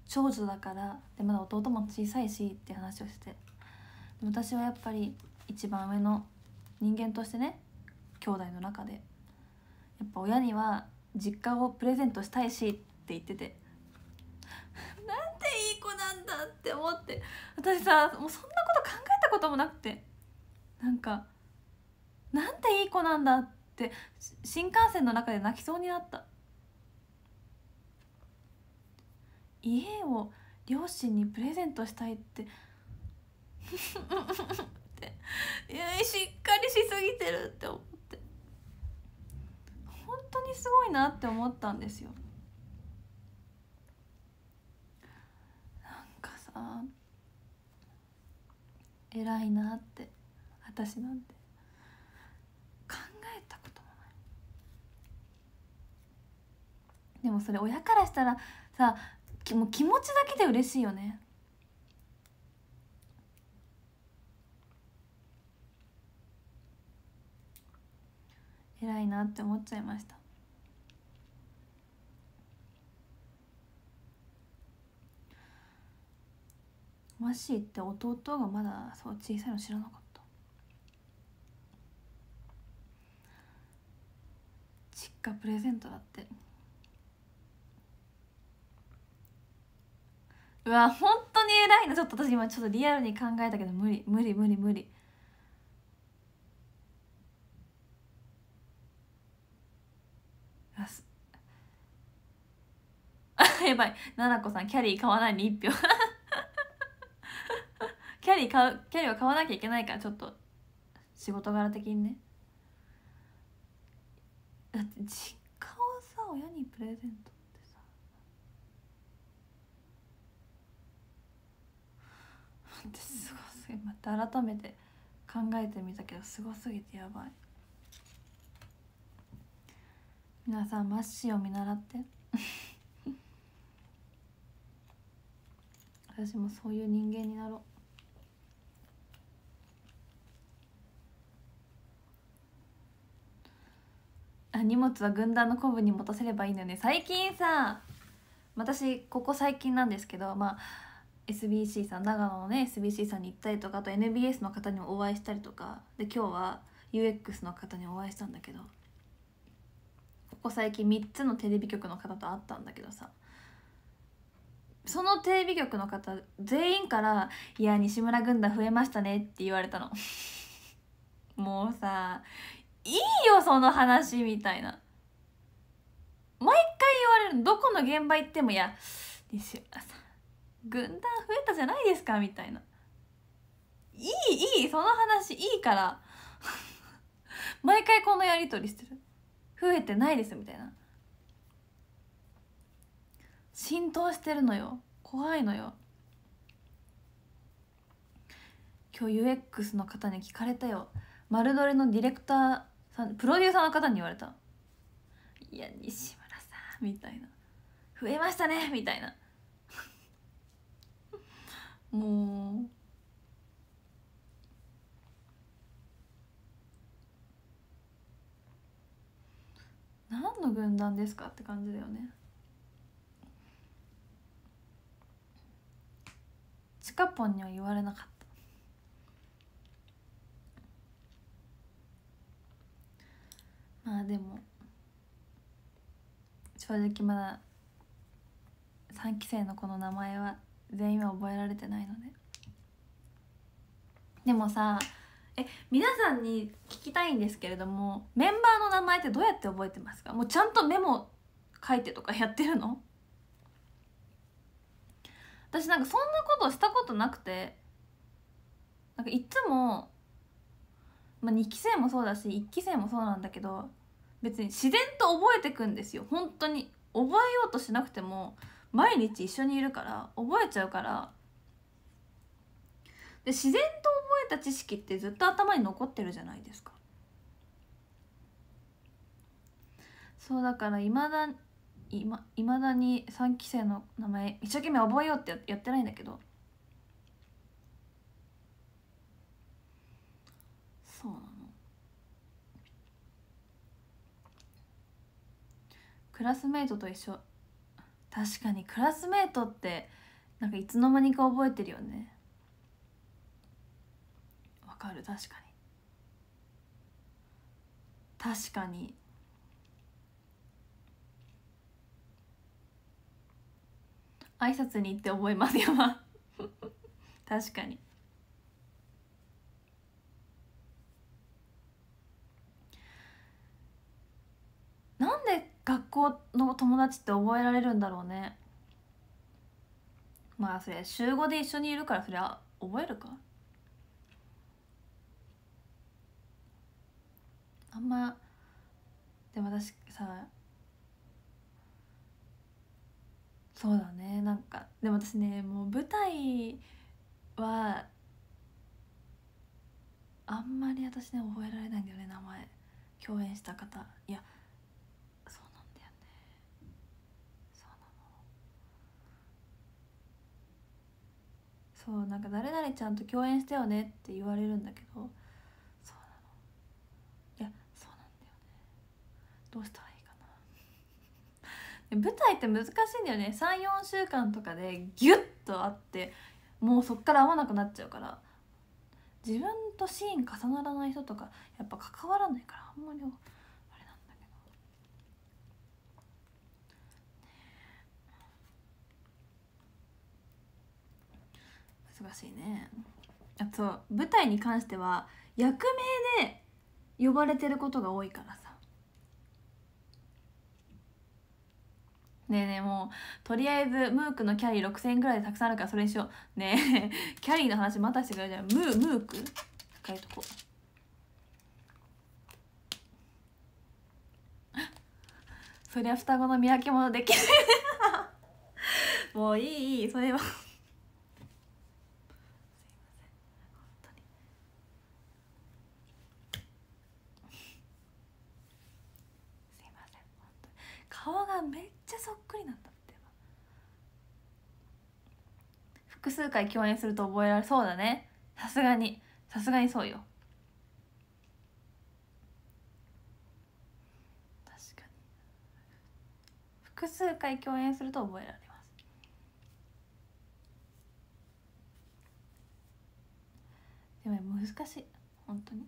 長女だからでまだ弟も小さいしって話をしてて私はやっぱり一番上の人間としてね兄弟の中でやっぱ親には実家をプレゼントしたいしって言ってて (laughs) なんていい子なんだって思って私さもうそんなこと考えたこともなくてなんかなんていい子なんだって新幹線の中で泣きそうになった家を両親にプレゼントしたいって (laughs) いやしっかりしすぎてるって思うにすごいなって思ったんですよなんかさ偉いなって私なんて考えたこともないでもそれ親からしたらさもう気持ちだけで嬉しいよね偉いなって思っちゃいましたマシーって弟がまだそう小さいの知らなかった実家プレゼントだってうわ本当に偉いなちょっと私今ちょっとリアルに考えたけど無理無理無理無理あす (laughs) やばい奈々子さんキャリー買わないに1票 (laughs) キャリー買うキャリーは買わなきゃいけないからちょっと仕事柄的にねだって実家をさ親にプレゼントってさ待ってすごすぎまた改めて考えてみたけどすごすぎてやばい皆さんマッシーを見習って (laughs) 私もそういう人間になろうあ荷物は軍団の昆布に持たせればいいのね最近さ私ここ最近なんですけどまあ SBC さん長野のね SBC さんに行ったりとかあと NBS の方にもお会いしたりとかで今日は UX の方にお会いしたんだけどここ最近3つのテレビ局の方と会ったんだけどさそのテレビ局の方全員から「いや西村軍団増えましたね」って言われたの (laughs) もうさいいよその話みたいな毎回言われるどこの現場行ってもいや西村さん軍団増えたじゃないですかみたいないいいいその話いいから (laughs) 毎回このやり取りしてる増えてないですみたいな浸透してるのよ怖いのよ今日 UX の方に聞かれたよ「丸取れのディレクタープロデューサーの方に言われた「いや西村さん」みたいな「増えましたね」みたいな (laughs) もう何の軍団ですかって感じだよねチカポンには言われなかったまあでも正直まだ3期生の子の名前は全員は覚えられてないのででもさえ皆さんに聞きたいんですけれどもメンバーの名前ってどうやって覚えてますかもうちゃんとメモ書いてとかやってるの私なんかそんなことしたことなくてなんかいつもまあ、2期生もそうだし1期生もそうなんだけど別に自然と覚えてくんですよ本当に覚えようとしなくても毎日一緒にいるから覚えちゃうからで自然と覚えた知識ってずっと頭に残ってるじゃないですかそうだからいまだいまだに3期生の名前一生懸命覚えようってやってないんだけどそうなのクラスメートと一緒確かにクラスメートってなんかいつの間にか覚えてるよねわかる確かに確かに挨拶に行って覚えますよ (laughs) 確かになんで学校の友達って覚えられるんだろうねまあそれ週5で一緒にいるからそりゃ覚えるかあんまでも私さそうだねなんかでも私ねもう舞台はあんまり私ね覚えられないんだよね名前共演した方いやそうなんか誰々ちゃんと共演してよねって言われるんだけどそうなのいやそうなんだよねどうしたらいいかな (laughs) 舞台って難しいんだよね34週間とかでギュッとあってもうそっから合わなくなっちゃうから自分とシーン重ならない人とかやっぱ関わらないからあんまり難しいねあと舞台に関しては役名で呼ばれてることが多いからさねえねえもうとりあえずムークのキャリー6000円ぐらいでたくさんあるからそれにしようねえ (laughs) キャリーの話またしてくれじゃんムームーク書いとこうそりゃ双子の見分け物できる (laughs) もういいいいそれはめっちゃそっくりなんだって複数回共演すると覚えられそうだねさすがにさすがにそうよ確かに複数回共演すると覚えられますでも難しい本当に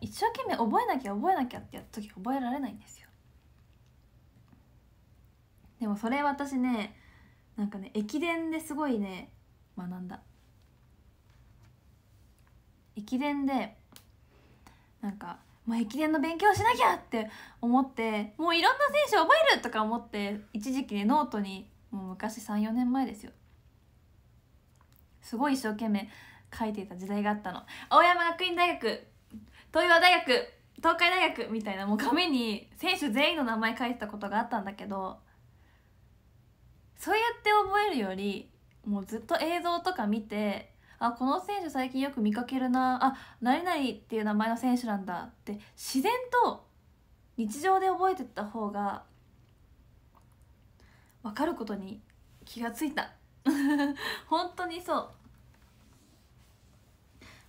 一生懸命覚えなきゃ覚えなきゃってやった時覚えられないんですよでもそれ私ねなんかね駅伝ですごいね学んだ駅伝でなんかもう駅伝の勉強しなきゃって思ってもういろんな選手覚えるとか思って一時期ねノートにもう昔34年前ですよすごい一生懸命書いていた時代があったの青山学院大学東洋大学東海大学みたいなもう紙に選手全員の名前書いてたことがあったんだけどそうやって覚えるよりもうずっと映像とか見てあこの選手最近よく見かけるなあ何々っていう名前の選手なんだって自然と日常で覚えてった方が分かることに気がついた (laughs) 本当にそう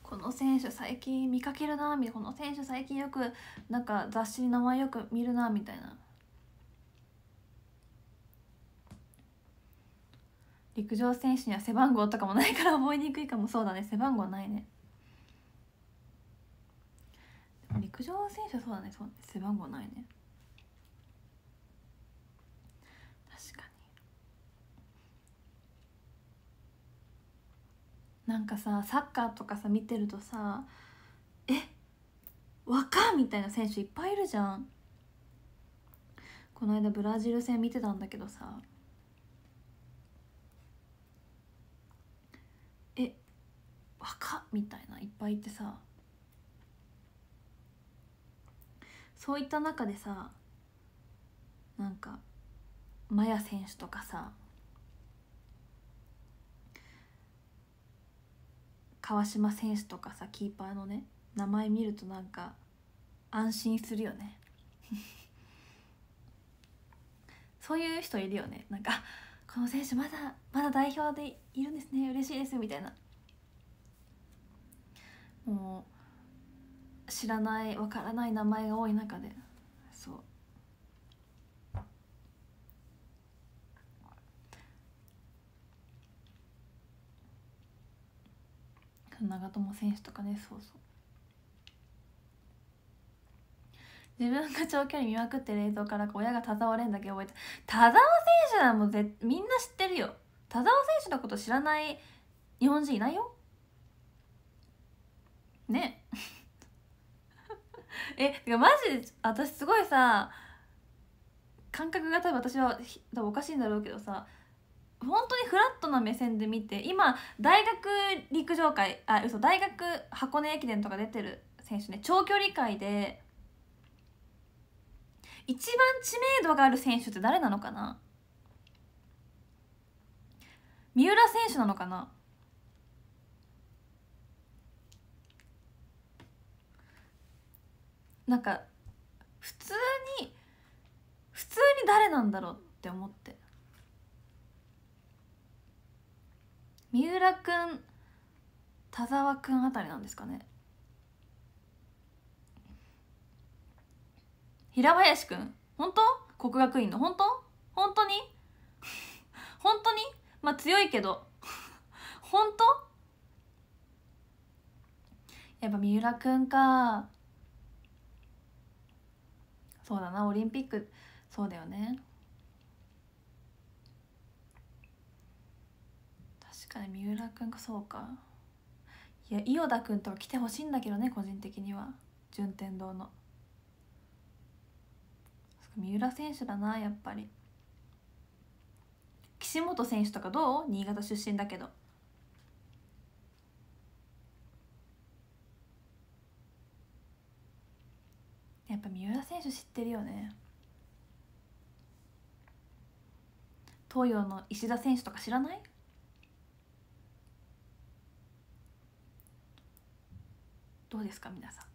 この選手最近見かけるなみたいなこの選手最近よくなんか雑誌に名前よく見るなみたいな陸上選手には背番号とかもないから覚えにくいかもそうだね背番号ないね陸上選手はそうだねそうね背番号ないねなんかさサッカーとかさ見てるとさえ若みたいな選手いっぱいいるじゃんこの間ブラジル戦見てたんだけどさえ若みたいないっぱいいてさそういった中でさなんかマヤ選手とかさ川島選手とかさキーパーのね名前見るとなんか安心するよね (laughs) そういう人いるよねなんかこの選手まだまだ代表でいるんですね嬉しいですみたいなもう知らないわからない名前が多い中でそう長友選手とかねそうそう自分が長距離見まくって冷凍から親が田沢蓮だけ覚えて田澤選手はもうぜみんな知ってるよ田澤選手のこと知らない日本人いないよね (laughs) えマジで私すごいさ感覚が多分私は多分おかしいんだろうけどさ本当にフラットな目線で見て今大学陸上界あ嘘大学箱根駅伝とか出てる選手ね長距離界で一番知名度がある選手って誰なのかな三浦選手なのかななんか普通に普通に誰なんだろうって思って。三浦くん田沢くんあたりなんですかね平林くん本当国学院の本当本当に (laughs) 本当にまあ強いけど (laughs) 本当やっぱ三浦くんかそうだなオリンピックそうだよねかに三浦君かそうかいや伊予田君とか来てほしいんだけどね個人的には順天堂の三浦選手だなやっぱり岸本選手とかどう新潟出身だけどやっぱ三浦選手知ってるよね東洋の石田選手とか知らないどうですか皆さん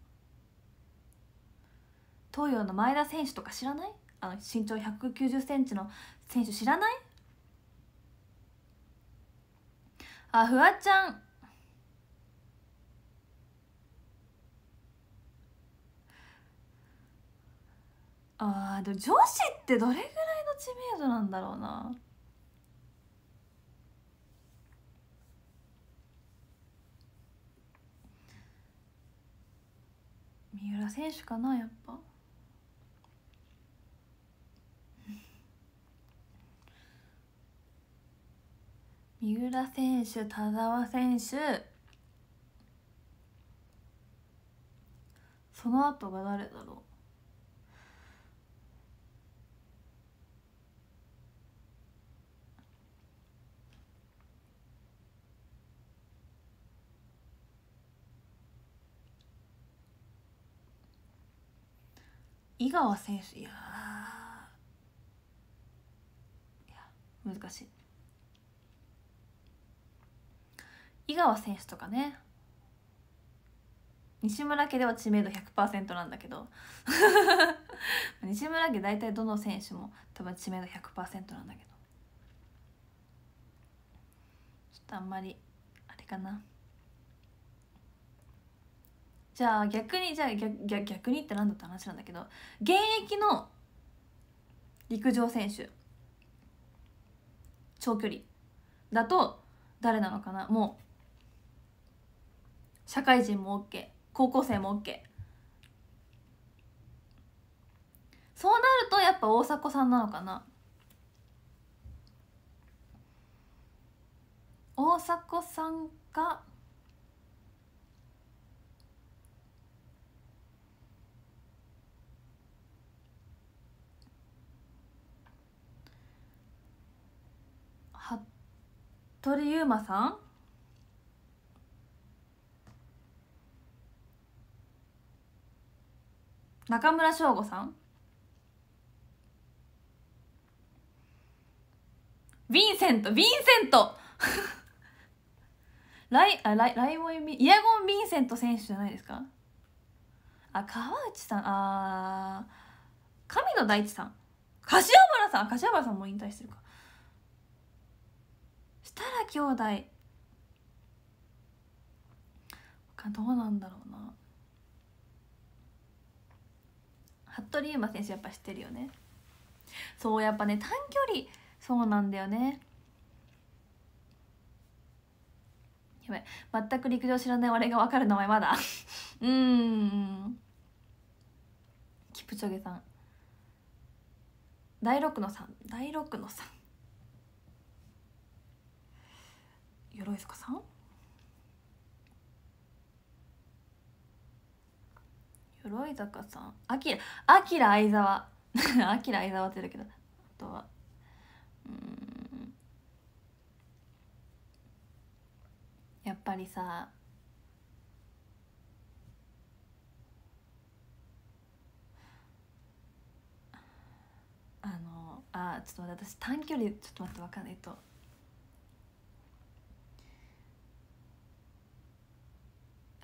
東洋の前田選手とか知らないあの身長1 9 0ンチの選手知らないあフワちゃんあでも女子ってどれぐらいの知名度なんだろうな三浦選手かなやっぱ三浦選手田澤選手その後が誰だろう井川選手いや難しい井川選手とかね西村家では知名度100%なんだけど (laughs) 西村家大体どの選手も多分知名度100%なんだけどちょっとあんまりあれかなじゃあ逆にじゃあ逆逆にって何だって話なんだけど現役の陸上選手長距離だと誰なのかなもう社会人も OK 高校生も OK そうなるとやっぱ大迫さんなのかな大迫さんか鳥ゆうまさん中村翔吾さんヴィンセントヴィンセント (laughs) ライあライライモイイヤゴン・ヴィンセント選手じゃないですかあ川内さんあ神野大地さん柏原さん柏原さんも引退してるかたら兄弟どうなんだろうな服部勇馬選手やっぱ知ってるよねそうやっぱね短距離そうなんだよねやばい全く陸上知らない俺が分かる名前まだ (laughs) うーんキプチョゲさん第6の3第6の3鎧塚さん鎧坂さんあきらあきら相沢あきら相沢ってだけどあとはうんやっぱりさあのあちょっと待って私短距離ちょっと待って分かんないと。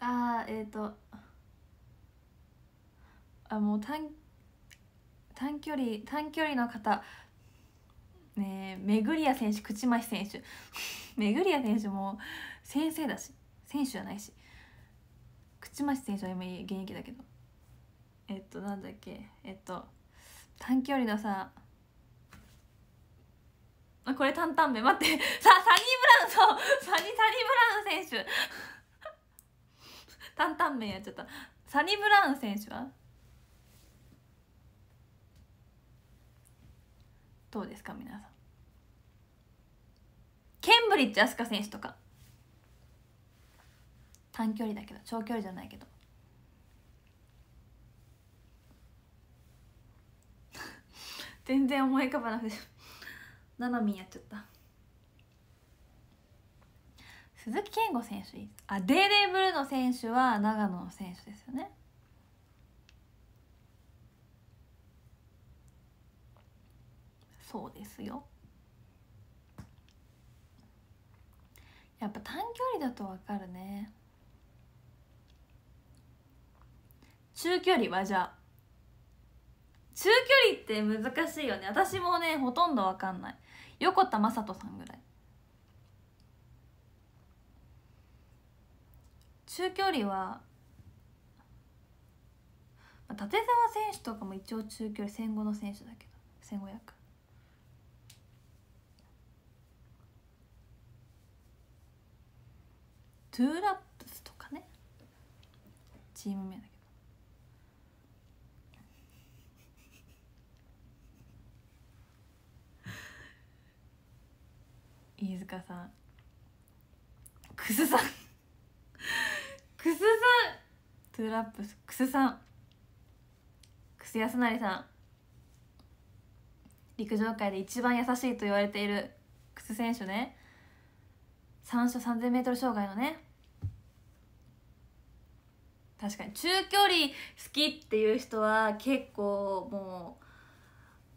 あえっ、ー、とあもう短短距離短距離の方ねえめぐりや選手口町選手めぐりや選手も先生だし選手じゃないし口町選手は今現役だけどえっとなんだっけえっと短距離のさあこれ担々麺待ってさサニー・ブラウンそうサニサニー・ブラウン選手担々麺やっちゃったサニブラウン選手はどうですか皆さんケンブリッジ飛鳥選手とか短距離だけど長距離じゃないけど (laughs) 全然思い浮かばなくてななみんやっちゃった鈴木健吾選手いいあデーデーブルーの選手は長野の選手ですよねそうですよやっぱ短距離だと分かるね中距離はじゃあ中距離って難しいよね私もねほとんど分かんない横田真人さんぐらい中距離は立澤選手とかも一応中距離戦後の選手だけど1500トゥーラップスとかねチーム名だけど飯塚さんクスさんくすさんトゥーラップスクスさんクス成さん陸上界で一番優しいと言われているくす選手ね3三 3000m 障害のね確かに中距離好きっていう人は結構も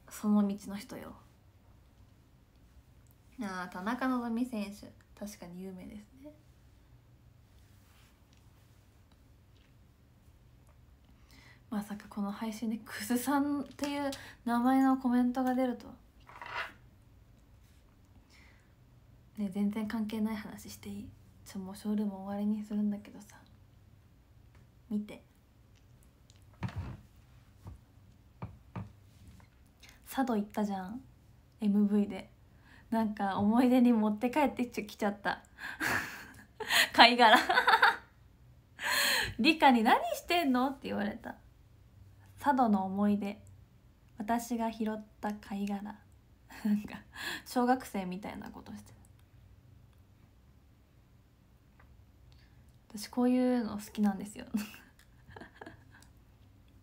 うその道の人よああ田中希実選手確かに有名ですねまさかこの配信で「くずさん」っていう名前のコメントが出るとね全然関係ない話していいちょもうショールーム終わりにするんだけどさ見て佐渡行ったじゃん MV でなんか思い出に持って帰ってきちゃった (laughs) 貝殻「理 (laughs) 科に何してんの?」って言われた佐渡の思い出私が拾った貝殻なんか小学生みたいなことしてる私こういうの好きなんですよ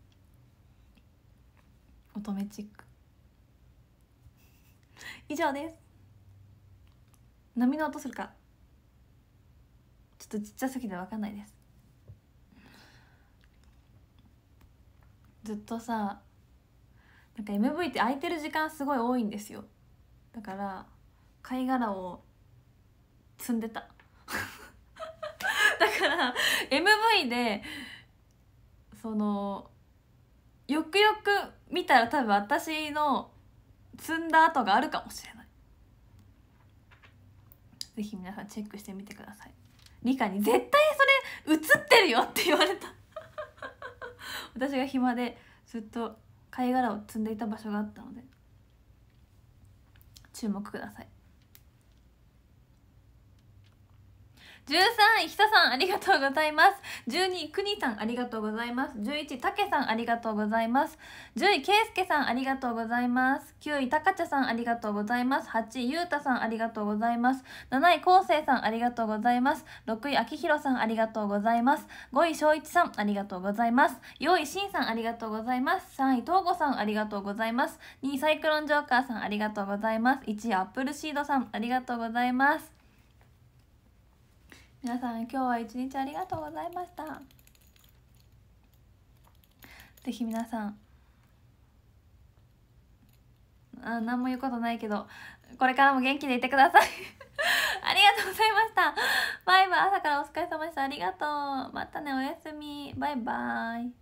(laughs) 乙女チック以上です波の音するかちょっとちっちゃすぎて分かんないですずっとさなんか MV って空いてる時間すごい多いんですよだから貝殻を積んでただから MV でそのよくよく見たら多分私の積んだ跡があるかもしれない是非皆さんチェックしてみてください理科に「絶対それ映ってるよ」って言われた (laughs) 私が暇でずっと貝殻を積んでいた場所があったので注目ください13位ひささんありがとうございます12位くにさんありがとうございます11位たけさんありがとうございます10位けいすけさんありがとうございます9位たかちゃさんありがとうございます8位ゆうたさんありがとうございます7位こうせいさんありがとうございます6位あきひろさんありがとうございます5位しょういちさんありがとうございます4位しんさんありがとうございます3位とうごさんありがとうございます2位サイクロンジョーカーさんありがとうございます1位アップルシードさんありがとうございます皆さん今日は一日ありがとうございましたぜひ皆さんあ何も言うことないけどこれからも元気でいてください (laughs) ありがとうございましたバイバイ朝からお疲れ様でしたありがとうまたねおやすみバイバイ